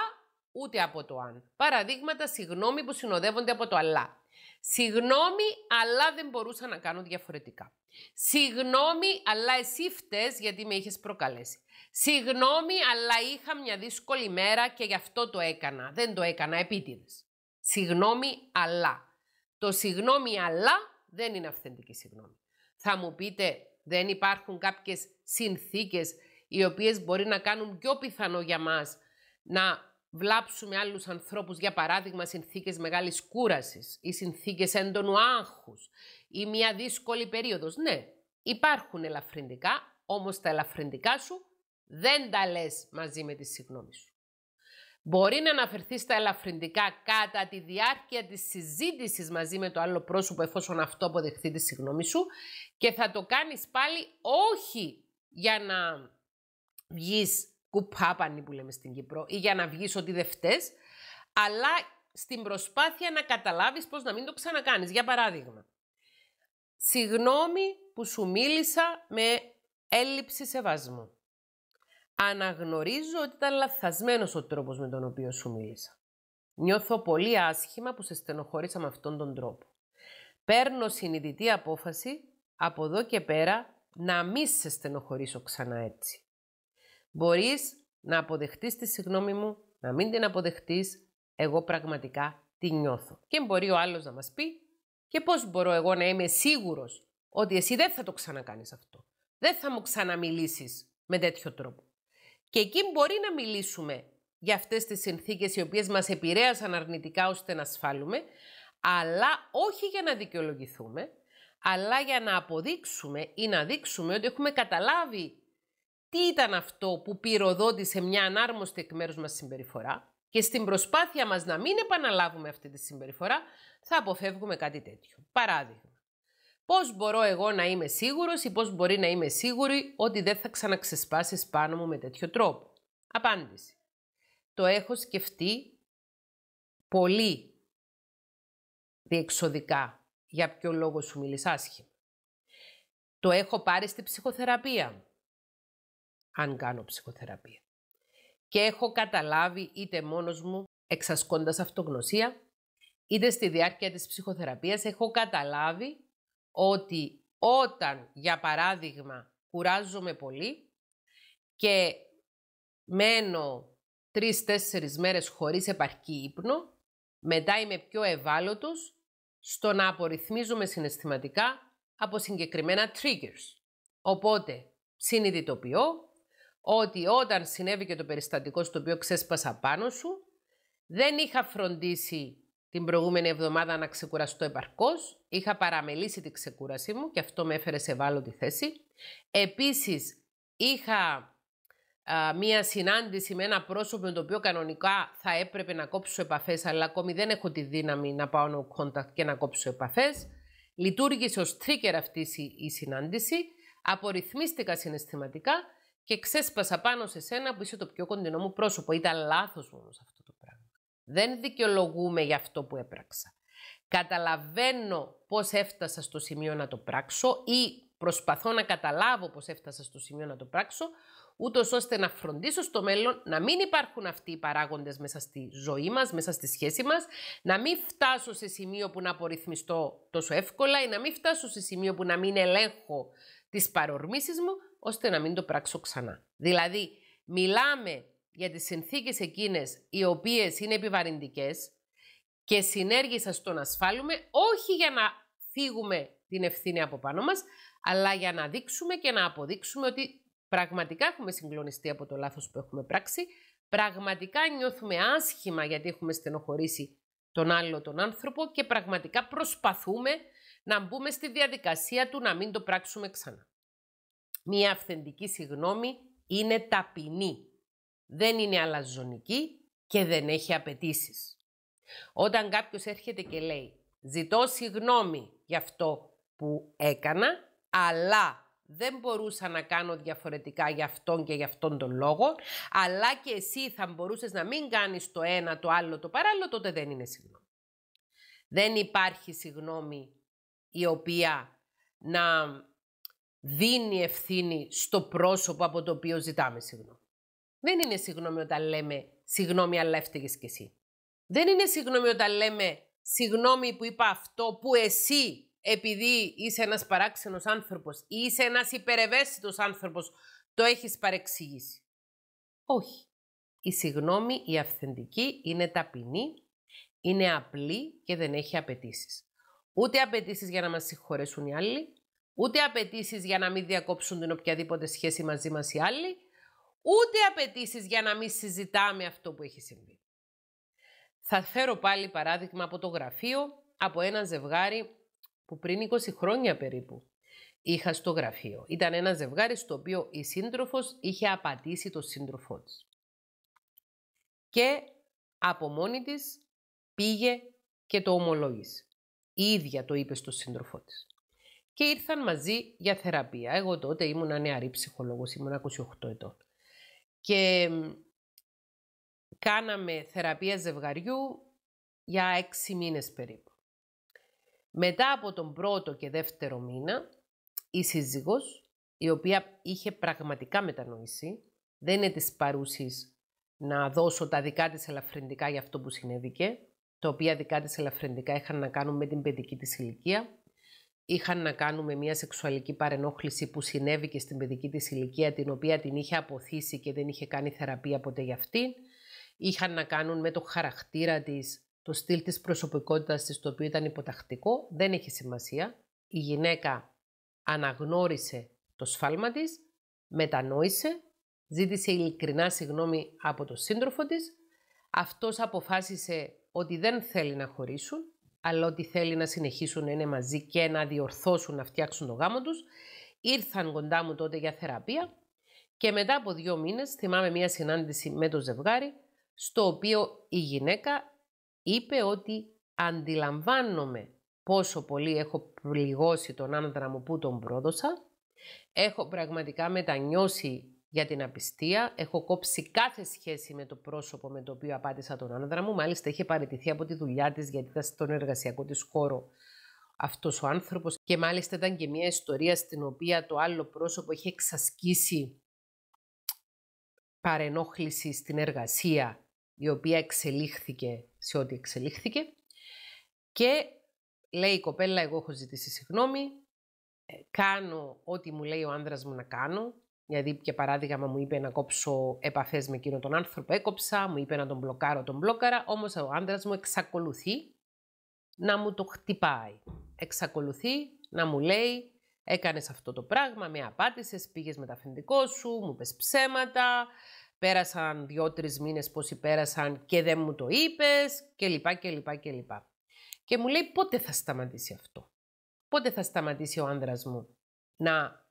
ούτε από το αν. Παραδείγματα συγγνώμη που συνοδεύονται από το αλλά. Συγγνώμη, αλλά δεν μπορούσα να κάνω διαφορετικά. Συγγνώμη, αλλά εσύ φταίς γιατί με είχες προκαλέσει. Συγγνώμη, αλλά είχα μια δύσκολη μέρα και γι' αυτό το έκανα. Δεν το έκανα επίτηδες. Συγγνώμη, αλλά. Το συγγνώμη, αλλά δεν είναι αυθεντική συγγνώμη. Θα μου πείτε, δεν υπάρχουν κάποιες συνθήκες οι οποίες μπορεί να κάνουν πιο πιθανό για μας να βλάψουμε άλλους ανθρώπους, για παράδειγμα, συνθήκες μεγάλης κούρασης ή συνθήκες έντονου άγχους ή μια δύσκολη περίοδος. Ναι, υπάρχουν ελαφρυντικά, όμως τα ελαφρυντικά σου δεν τα λες μαζί με τη συγγνώμη σου. Μπορεί να αναφερθείς στα ελαφρυντικά κατά τη διάρκεια της συζήτησης μαζί με το άλλο πρόσωπο εφόσον αυτό αποδεχθεί τη συγγνώμη σου και θα το κάνεις πάλι όχι για να βγεις κουπάπανη που λέμε στην Κύπρο ή για να βγεις ότι δεν αλλά στην προσπάθεια να καταλάβεις πώς να μην το ξανακάνεις. Για παράδειγμα, συγγνώμη που σου μίλησα με έλλειψη σεβασμού. Αναγνωρίζω ότι ήταν λαθασμένος ο τρόπος με τον οποίο σου μίλησα. Νιώθω πολύ άσχημα που σε στενοχωρήσα με αυτόν τον τρόπο. Παίρνω συνειδητή απόφαση από εδώ και πέρα να μην σε στενοχωρήσω ξανά έτσι. Μπορείς να αποδεχτείς τη συγγνώμη μου, να μην την αποδεχτείς, εγώ πραγματικά τη νιώθω. Και μπορεί ο άλλος να μας πει και πώς μπορώ εγώ να είμαι σίγουρος ότι εσύ δεν θα το ξανακάνεις αυτό. Δεν θα μου ξαναμιλήσεις με τέτοιο τρόπο. Και εκεί μπορεί να μιλήσουμε για αυτές τις συνθήκες οι οποίες μας επηρέασαν αρνητικά ώστε να ασφάλουμε, αλλά όχι για να δικαιολογηθούμε, αλλά για να αποδείξουμε ή να δείξουμε ότι έχουμε καταλάβει τι ήταν αυτό που πυροδότησε μια ανάρμοστη εκ μέρους μας συμπεριφορά και στην προσπάθεια μας να μην επαναλάβουμε αυτή τη συμπεριφορά θα αποφεύγουμε κάτι τέτοιο. Παράδειγμα, πώς μπορώ εγώ να είμαι σίγουρος ή πώς μπορεί να είμαι σίγουρη ότι δεν θα ξαναξεσπάσεις πάνω μου με τέτοιο τρόπο. Απάντηση. Το έχω σκεφτεί πολύ διεξοδικά για ποιο λόγο σου μιλήσει άσχημα. Το έχω πάρει στη ψυχοθεραπεία μου αν κάνω ψυχοθεραπεία. Και έχω καταλάβει είτε μόνος μου εξασκώντας αυτογνωσία, είτε στη διάρκεια της ψυχοθεραπείας έχω καταλάβει ότι όταν, για παράδειγμα, κουράζομαι πολύ και μένω τρεις-τέσσερις μέρες χωρίς επαρκή ύπνο, μετά είμαι πιο ευάλωτος στο να απορριθμίζομαι συναισθηματικά από συγκεκριμένα triggers. Οπότε, συνειδητοποιώ ότι όταν συνέβη και το περιστατικό στο οποίο ξέσπασα πάνω σου, δεν είχα φροντίσει την προηγούμενη εβδομάδα να ξεκουραστώ επαρκώς, είχα παραμελήσει την ξεκούρασή μου και αυτό με έφερε σε τη θέση. Επίσης, είχα μία συνάντηση με ένα πρόσωπο με το οποίο κανονικά θα έπρεπε να κόψω επαφές, αλλά ακόμη δεν έχω τη δύναμη να πάω και να κόψω επαφές. Λειτουργήσε ως trigger αυτής η συνάντηση, απορριθμίστηκα συναισθηματικά και ξέσπασα πάνω σε σένα που είσαι το πιο κοντινό μου πρόσωπο. Ήταν λάθος μου αυτό το πράγμα. Δεν δικαιολογούμε για αυτό που έπραξα. Καταλαβαίνω πώς έφτασα στο σημείο να το πράξω ή προσπαθώ να καταλάβω πώς έφτασα στο σημείο να το πράξω, ούτως ώστε να φροντίσω στο μέλλον να μην υπάρχουν αυτοί οι παράγοντες μέσα στη ζωή μας, μέσα στη σχέση μας, να μην φτάσω σε σημείο που να απορριθμιστώ τόσο εύκολα ή να μην φτάσω σε σημείο που να μην ελέγχω τις παρορμήσεις μου, ώστε να μην το πράξω ξανά. Δηλαδή, μιλάμε για τις συνθήκες εκείνες οι οποίες είναι επιβαρυντικές και συνέργησα στον να ασφάλουμε, όχι για να φύγουμε την ευθύνη από πάνω μας, αλλά για να δείξουμε και να αποδείξουμε ότι πραγματικά έχουμε συγκλονιστεί από το λάθος που έχουμε πράξει, πραγματικά νιώθουμε άσχημα γιατί έχουμε στενοχωρήσει τον άλλο τον άνθρωπο και πραγματικά προσπαθούμε να μπούμε στη διαδικασία του να μην το πράξουμε ξανά. Μία αυθεντική συγνώμη είναι ταπεινή. Δεν είναι αλαζονική και δεν έχει απαιτήσεις. Όταν κάποιος έρχεται και λέει «Ζητώ συγνώμη για αυτό που έκανα, αλλά δεν μπορούσα να κάνω διαφορετικά για αυτόν και για αυτόν τον λόγο, αλλά και εσύ θα μπορούσες να μην κάνεις το ένα, το άλλο, το παράλληλο, τότε δεν είναι συγνώμη. Δεν υπάρχει συγνώμη η οποία να δίνει ευθύνη στο πρόσωπο από το οποίο ζητάμε συγγνώμη. Δεν είναι συγγνώμη όταν λέμε συγγνώμη αλλά έφταιγες κι εσύ. Δεν είναι συγγνώμη όταν λέμε συγγνώμη που είπα αυτό που εσύ επειδή είσαι ένας παράξενος άνθρωπος ή είσαι ένας υπερευαίσθητος άνθρωπος το έχεις παρεξηγήσει. Όχι. Η συγγνώμη, η αυθεντική, είναι ταπεινή, είναι απλή και δεν έχει απαιτήσεις. Ούτε απαιτήσεις για να μας συγχωρέσουν οι άλλοι, Ούτε απαιτήσεις για να μην διακόψουν την οποιαδήποτε σχέση μαζί μας οι άλλοι, ούτε απαιτήσεις για να μην συζητάμε αυτό που έχει συμβεί. Θα φέρω πάλι παράδειγμα από το γραφείο, από ένα ζευγάρι που πριν 20 χρόνια περίπου είχα στο γραφείο. Ήταν ένα ζευγάρι στο οποίο η σύντροφος είχε απατήσει το σύντροφό της. Και από μόνη της πήγε και το ομολόγησε. Η ίδια το είπε στον σύντροφό της και ήρθαν μαζί για θεραπεία. Εγώ τότε ήμουν νεαρή ψυχολόγος, ήμουν 28 ετών. Και κάναμε θεραπεία ζευγαριού για έξι μήνες περίπου. Μετά από τον πρώτο και δεύτερο μήνα, η σύζυγος, η οποία είχε πραγματικά μετανοήσει, δεν είναι της παρούσης να δώσω τα δικά της ελαφρυντικά για αυτό που συνέβηκε, τα οποία δικά της ελαφρυντικά είχαν να κάνουν με την παιδική της ηλικία, είχαν να κάνουν με μια σεξουαλική παρενόχληση που συνέβη και στην παιδική της ηλικία, την οποία την είχε αποθήσει και δεν είχε κάνει θεραπεία ποτέ για αυτήν. Είχαν να κάνουν με το χαρακτήρα της, το στυλ της προσωπικότητας της, το οποίο ήταν υποτακτικό. Δεν έχει σημασία. Η γυναίκα αναγνώρισε το σφάλμα της, μετανόησε, ζήτησε ειλικρινά συγγνώμη από τον σύντροφο της. Αυτός αποφάσισε ότι δεν θέλει να χωρίσουν αλλά ότι θέλει να συνεχίσουν να είναι μαζί και να διορθώσουν, να φτιάξουν το γάμο τους. Ήρθαν κοντά μου τότε για θεραπεία και μετά από δύο μήνες θυμάμαι μια συνάντηση με το ζευγάρι στο οποίο η γυναίκα είπε ότι αντιλαμβάνομαι πόσο πολύ έχω πληγώσει τον άντρα μου που τον πρόδωσα, έχω πραγματικά μετανιώσει για την απιστία. Έχω κόψει κάθε σχέση με το πρόσωπο με το οποίο απάντησα τον άνδρα μου. Μάλιστα, είχε παραιτηθεί από τη δουλειά της, γιατί ήταν στον εργασιακό της χώρο αυτός ο άνθρωπος. Και μάλιστα ήταν και μια ιστορία στην οποία το άλλο πρόσωπο είχε εξασκήσει παρενόχληση στην εργασία, η οποία εξελίχθηκε σε ό,τι εξελίχθηκε. Και λέει η κοπέλα, εγώ έχω ζητήσει συγγνώμη, ε, κάνω ό,τι μου λέει ο άνδρας μου να κάνω, Δηλαδή, για παράδειγμα, μου είπε να κόψω επαφές με εκείνον τον άνθρωπο, έκοψα, μου είπε να τον μπλοκάρω, τον μπλόκαρα, όμως ο άντρας μου εξακολουθεί να μου το χτυπάει. Εξακολουθεί να μου λέει, έκανες αυτό το πράγμα, με απάτησες, πήγες με τα αφεντικό σου, μου πες ψέματα, πέρασαν δύο-τρει μήνες πόσοι πέρασαν και δεν μου το είπες, κλπ. κλπ, κλπ. Και μου λέει πότε θα σταματήσει αυτό. Πότε θα σταματήσει ο άντρας μου να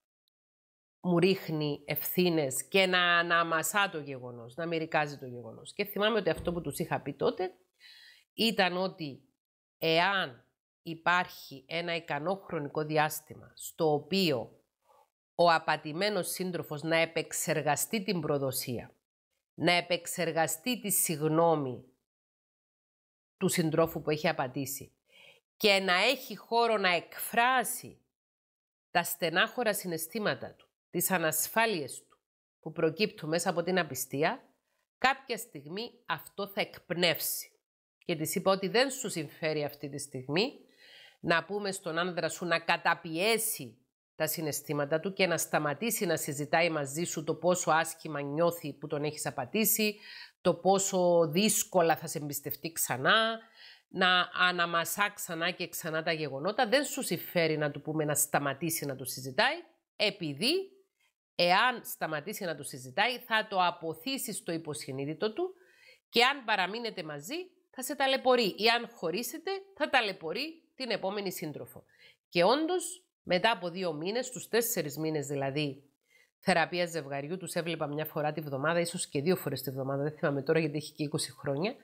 μου ρίχνει ευθύνες και να αναμασά το γεγονός, να μερικάζει το γεγονός. Και θυμάμαι ότι αυτό που τους είχα πει τότε ήταν ότι εάν υπάρχει ένα ικανό χρονικό διάστημα στο οποίο ο απατημένος σύντροφος να επεξεργαστεί την προδοσία, να επεξεργαστεί τη συγνώμη του συντρόφου που έχει απατήσει και να έχει χώρο να εκφράσει τα στενάχωρα συναισθήματα του τις ανασφάλειες του που προκύπτουν μέσα από την απιστία, κάποια στιγμή αυτό θα εκπνεύσει. Και της είπα ότι δεν σου συμφέρει αυτή τη στιγμή να πούμε στον άνδρα σου να καταπιέσει τα συναισθήματα του και να σταματήσει να συζητάει μαζί σου το πόσο άσχημα νιώθει που τον έχεις απατήσει, το πόσο δύσκολα θα σε εμπιστευτεί ξανά, να αναμασά ξανά και ξανά τα γεγονότα. Δεν σου συμφέρει να του πούμε να σταματήσει να το συζητάει, επειδή εάν σταματήσει να του συζητάει, θα το αποθήσει στο υποσυνείδητο του και αν παραμείνετε μαζί, θα σε ταλαιπωρεί. Ή αν χωρίσετε, θα ταλαιπωρεί την επόμενη σύντροφο. Και όντως, μετά από δύο μήνες, του τέσσερις μήνες δηλαδή θεραπεία ζευγαριού, τους έβλεπα μια φορά τη βδομάδα, ίσως και δύο φορές τη βδομάδα, δεν θυμάμαι τώρα γιατί έχει και 20 χρόνια.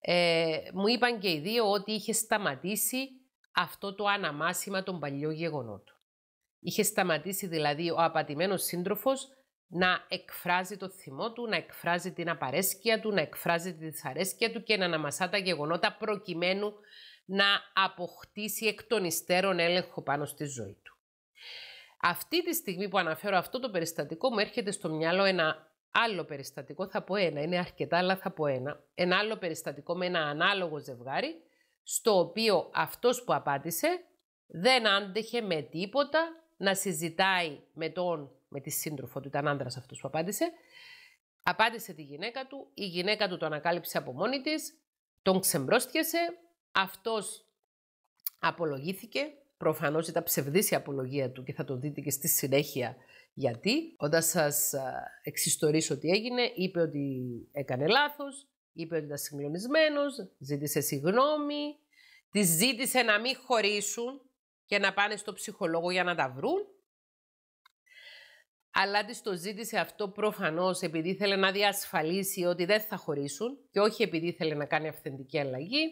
Ε, μου είπαν και οι δύο ότι είχε σταματήσει αυτό το αναμάσιμα των παλιών γεγονότων. Είχε σταματήσει δηλαδή ο απατημένος σύντροφος να εκφράζει το θυμό του, να εκφράζει την απαρέσκεια του, να εκφράζει τη δυσαρέσκεια του και να αναμασά τα γεγονότα προκειμένου να αποκτήσει εκ των υστέρων έλεγχο πάνω στη ζωή του. Αυτή τη στιγμή που αναφέρω αυτό το περιστατικό μου έρχεται στο μυαλό ένα άλλο περιστατικό, θα πω ένα, είναι αρκετά αλλά θα πω ένα, ένα άλλο περιστατικό με ένα ανάλογο ζευγάρι, στο οποίο αυτός που απάντησε δεν άντεχε με τίποτα να συζητάει με τον, με τη σύντροφο του, ήταν άντρας αυτός που απάντησε, απάντησε τη γυναίκα του, η γυναίκα του το ανακάλυψε από μόνη της, τον ξεμπρόστιασε, αυτός απολογήθηκε, προφανώς ήταν ψευδής η απολογία του και θα το δείτε και στη συνέχεια γιατί. Όταν σας εξιστορήσω τι έγινε, είπε ότι έκανε λάθος είπε ότι ήταν συγκλονισμένος, ζήτησε συγγνώμη, τη ζήτησε να μην χωρίσουν, και να πάνε στο ψυχολόγο για να τα βρουν. Αλλά τη το ζήτησε αυτό προφανώς επειδή ήθελε να διασφαλίσει ότι δεν θα χωρίσουν και όχι επειδή ήθελε να κάνει αυθεντική αλλαγή.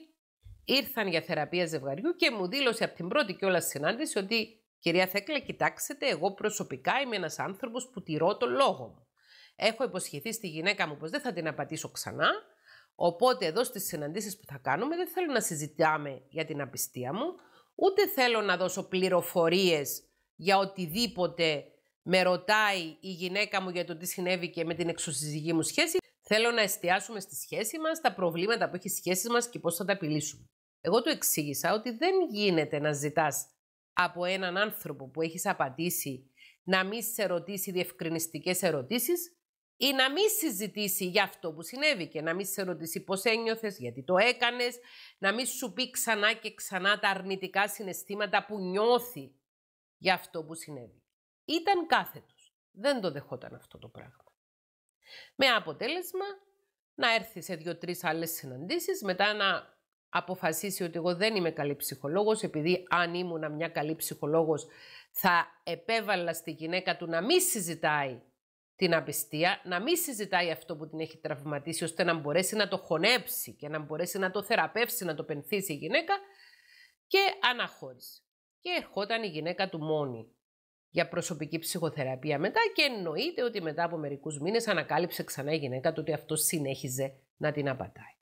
Ήρθαν για θεραπεία ζευγαριού και μου δήλωσε από την πρώτη κιόλας συνάντηση ότι Κυρία Θέκλα, κοιτάξτε, εγώ προσωπικά είμαι ένας άνθρωπος που τηρώ τον λόγο μου. Έχω υποσχεθεί στη γυναίκα μου πως δεν θα την απατήσω ξανά. Οπότε εδώ στις συναντήσεις που θα κάνουμε δεν θέλω να συζητάμε για την απιστία μου. Ούτε θέλω να δώσω πληροφορίες για οτιδήποτε με ρωτάει η γυναίκα μου για το τι συνέβη και με την εξωσυζυγή μου σχέση. Θέλω να εστιάσουμε στη σχέση μας, τα προβλήματα που έχει η σχέση μας και πώς θα τα επιλύσουμε. Εγώ του εξήγησα ότι δεν γίνεται να ζητάς από έναν άνθρωπο που έχεις απαντήσει να μην σε ρωτήσει διευκρινιστικές ερωτήσεις ή να μην συζητήσει για αυτό που συνέβη και να μην σε ρωτήσει πώς ένιωθες, γιατί το έκανες, να μην σου πει ξανά και ξανά τα αρνητικά συναισθήματα που νιώθει για αυτό που συνέβη. Ήταν κάθετος. Δεν το δεχόταν αυτό το πράγμα. Με αποτέλεσμα να έρθει σε δύο-τρεις άλλες συναντήσεις, μετά να αποφασίσει ότι εγώ δεν είμαι καλή ψυχολόγος, επειδή αν ήμουν μια καλή ψυχολόγος θα επέβαλα στη γυναίκα του να μην συζητάει την απιστία, να μην συζητάει αυτό που την έχει τραυματίσει, ώστε να μπορέσει να το χωνέψει και να μπορέσει να το θεραπεύσει, να το πενθύσει η γυναίκα και αναχώρησε. Και ερχόταν η γυναίκα του μόνη για προσωπική ψυχοθεραπεία μετά και εννοείται ότι μετά από μερικούς μήνες ανακάλυψε ξανά η γυναίκα του ότι αυτός συνέχιζε να την απατάει.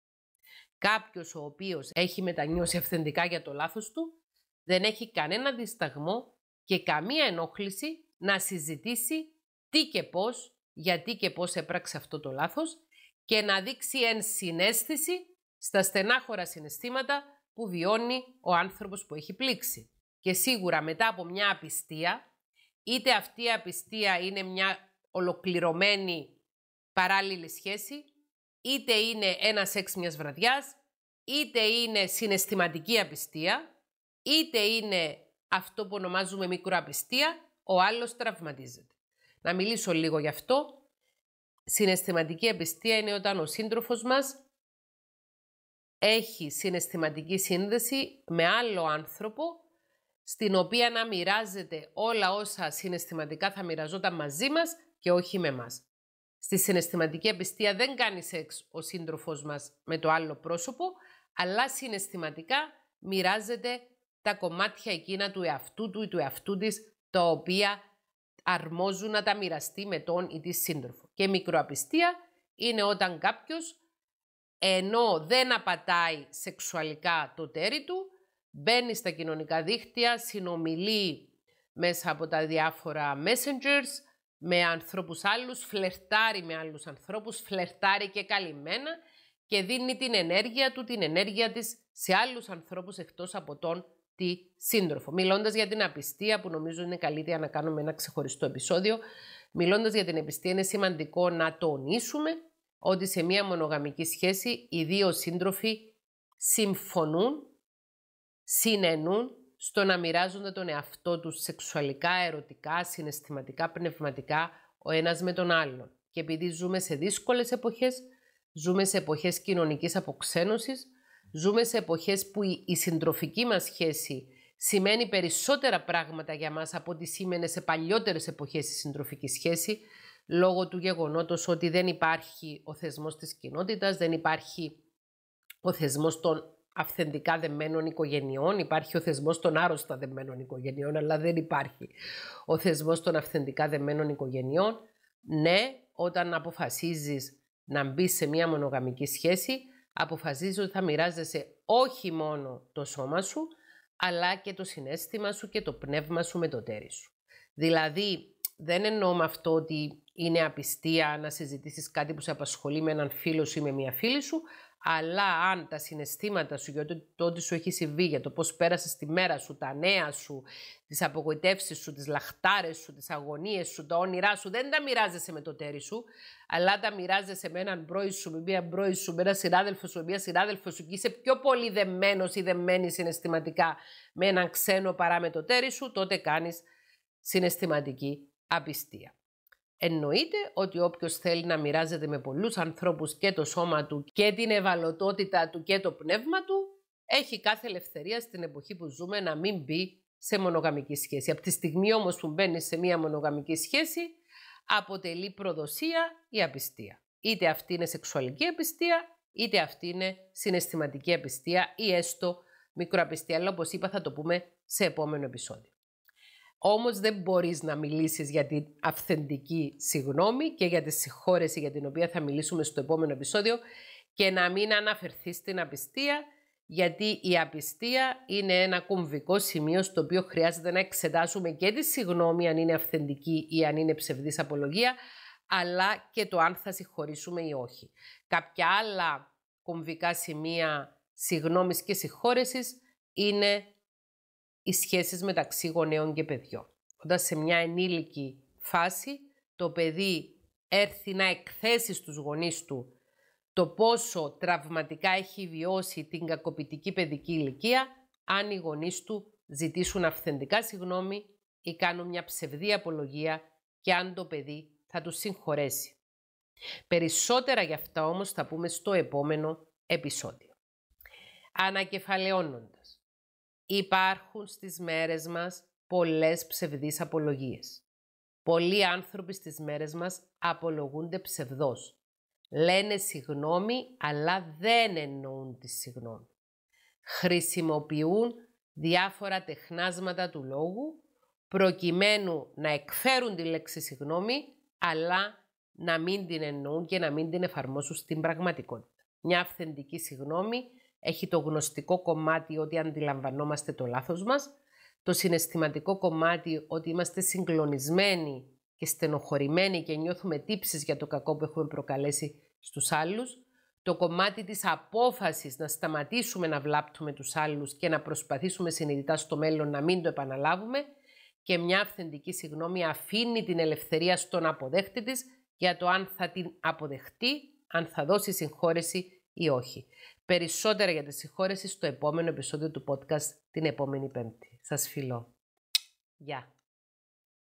Κάποιος ο οποίος έχει μετανιώσει αυθεντικά για το λάθος του, δεν έχει κανένα δισταγμό και καμία ενόχληση να συζητήσει τι και πώς, γιατί και πώς έπραξε αυτό το λάθος και να δείξει εν συνέστηση στα στενάχωρα συναισθήματα που βιώνει ο άνθρωπος που έχει πλήξει. Και σίγουρα μετά από μια απιστία, είτε αυτή η απιστία είναι μια ολοκληρωμένη παράλληλη σχέση, είτε είναι ένα σεξ μιας βραδιάς, είτε είναι συναισθηματική απιστία, είτε είναι αυτό που ονομάζουμε μικροαπιστία, ο άλλος τραυματίζεται να μιλήσω λίγο γι' αυτό. Συναισθηματική επιστία είναι όταν ο σύντροφος μας έχει συναισθηματική σύνδεση με άλλο άνθρωπο, στην οποία να μοιράζεται όλα όσα συναισθηματικά θα μοιραζόταν μαζί μας και όχι με μας. Στη συναισθηματική επιστία δεν κάνει σεξ ο σύντροφος μας με το άλλο πρόσωπο, αλλά συναισθηματικά μοιράζεται τα κομμάτια εκείνα του εαυτού του ή του εαυτού της, τα οποία αρμόζουν να τα μοιραστεί με τον ή τη σύντροφο. Και μικροαπιστία είναι όταν κάποιος ενώ δεν απατάει σεξουαλικά το τέρι του, μπαίνει στα κοινωνικά δίκτυα, συνομιλεί μέσα από τα διάφορα messengers, με ανθρώπους άλλους, φλερτάρει με άλλους ανθρώπους, φλερτάρει και καλυμμένα και δίνει την ενέργεια του, την ενέργεια της σε άλλους ανθρώπους εκτός από τον σύντροφο. Μιλώντας για την απιστία, που νομίζω είναι καλύτερα να κάνουμε ένα ξεχωριστό επεισόδιο, μιλώντας για την απιστία, είναι σημαντικό να τονίσουμε ότι σε μία μονογαμική σχέση οι δύο σύντροφοι συμφωνούν, συνενούν στο να μοιράζονται τον εαυτό τους σεξουαλικά, ερωτικά, συναισθηματικά, πνευματικά ο ένας με τον άλλον. Και επειδή ζούμε σε δύσκολες εποχές, ζούμε σε εποχές κοινωνικής αποξένωσης, Ζούμε σε εποχές που η συντροφική μας σχέση σημαίνει περισσότερα πράγματα για μας από ό,τι σήμαινε σε παλιότερες εποχές η συντροφική σχέση, λόγω του γεγονότος ότι δεν υπάρχει ο θεσμός της κοινότητας, δεν υπάρχει ο θεσμός των αυθεντικά δεμένων οικογενειών, υπάρχει ο θεσμός των άρρωστα δεμένων οικογενειών, αλλά δεν υπάρχει ο θεσμός των αυθεντικά δεμένων οικογενειών. Ναι, όταν αποφασίζεις να μπεις σε μια μονογαμική σχέση, Αποφασίζεις ότι θα μοιράζεσαι όχι μόνο το σώμα σου, αλλά και το συνέστημα σου και το πνεύμα σου με το τέρι σου. Δηλαδή, δεν εννοώ με αυτό ότι είναι απιστία να συζητήσεις κάτι που σε απασχολεί με έναν φίλο σου ή με μια φίλη σου, αλλά αν τα συναισθήματα σου για το, το ότι σου έχει συμβεί, για το πώς πέρασες τη μέρα σου, τα νέα σου, τις απογοητεύσεις σου, τις λαχτάρες σου, τις αγωνίες σου, τα όνειρά σου, δεν τα μοιράζεσαι με το τέρι σου, αλλά τα μοιράζεσαι με έναν πρωι σου, με μία πρώη σου, με έναν συνάδελφο σου, με μία συνάδελφο σου και είσαι πιο πολύ δεμένος ή δεμένη συναισθηματικά με έναν ξένο παρά με το τέρι σου, τότε κάνεις συναισθηματική απιστία. Εννοείται ότι όποιος θέλει να μοιράζεται με πολλούς ανθρώπους και το σώμα του και την ευαλωτότητα του και το πνεύμα του, έχει κάθε ελευθερία στην εποχή που ζούμε να μην μπει σε μονογαμική σχέση. Από τη στιγμή όμως που μπαίνει σε μία μονογαμική σχέση, αποτελεί προδοσία ή απιστία. Είτε αυτή είναι σεξουαλική απιστία, είτε αυτή είναι συναισθηματική απιστία ή έστω μικροαπιστία. Αλλά όπως είπα θα το πούμε σε επόμενο επεισόδιο. Όμως δεν μπορείς να μιλήσεις για την αυθεντική συγνώμη και για τη συγχώρεση για την οποία θα μιλήσουμε στο επόμενο επεισόδιο και να μην αναφερθείς στην απιστία, γιατί η απιστία είναι ένα κομβικό σημείο στο οποίο χρειάζεται να εξετάσουμε και τη συγνώμη αν είναι αυθεντική ή αν είναι ψευδής απολογία, αλλά και το αν θα συγχωρήσουμε ή όχι. Κάποια άλλα κομβικά σημεία συγνώμης και συγχώρεσης είναι οι σχέσεις μεταξύ γονέων και παιδιών. Όταν σε μια ενήλικη φάση το παιδί έρθει να εκθέσει στους γονείς του το πόσο τραυματικά έχει βιώσει την κακοποιητική παιδική ηλικία, αν οι γονείς του ζητήσουν αυθεντικά συγγνώμη ή κάνουν μια ψευδή απολογία και αν το παιδί θα τους συγχωρέσει. Περισσότερα γι' αυτά όμως θα πούμε στο επόμενο επεισόδιο. Ανακεφαλαιώνοντας. Υπάρχουν στις μέρες μας πολλές ψευδείς απολογίες. Πολλοί άνθρωποι στις μέρες μας απολογούνται ψευδός. Λένε συγνώμη, αλλά δεν εννοούν τη συγνώμη. Χρησιμοποιούν διάφορα τεχνάσματα του λόγου, προκειμένου να εκφέρουν τη λέξη συγνώμη, αλλά να μην την εννοούν και να μην την εφαρμόσουν στην πραγματικότητα. Μια αυθεντική συγνώμη έχει το γνωστικό κομμάτι ότι αντιλαμβανόμαστε το λάθος μας, το συναισθηματικό κομμάτι ότι είμαστε συγκλονισμένοι και στενοχωρημένοι και νιώθουμε τύψεις για το κακό που έχουμε προκαλέσει στους άλλους, το κομμάτι της απόφασης να σταματήσουμε να βλάπτουμε τους άλλους και να προσπαθήσουμε συνειδητά στο μέλλον να μην το επαναλάβουμε και μια αυθεντική συγγνώμη αφήνει την ελευθερία στον αποδέχτης της για το αν θα την αποδεχτεί, αν θα δώσει συγχώρεση ή όχι περισσότερα για τη συγχώρεση στο επόμενο επεισόδιο του podcast την επόμενη Πέμπτη. Σας φιλώ. Γεια.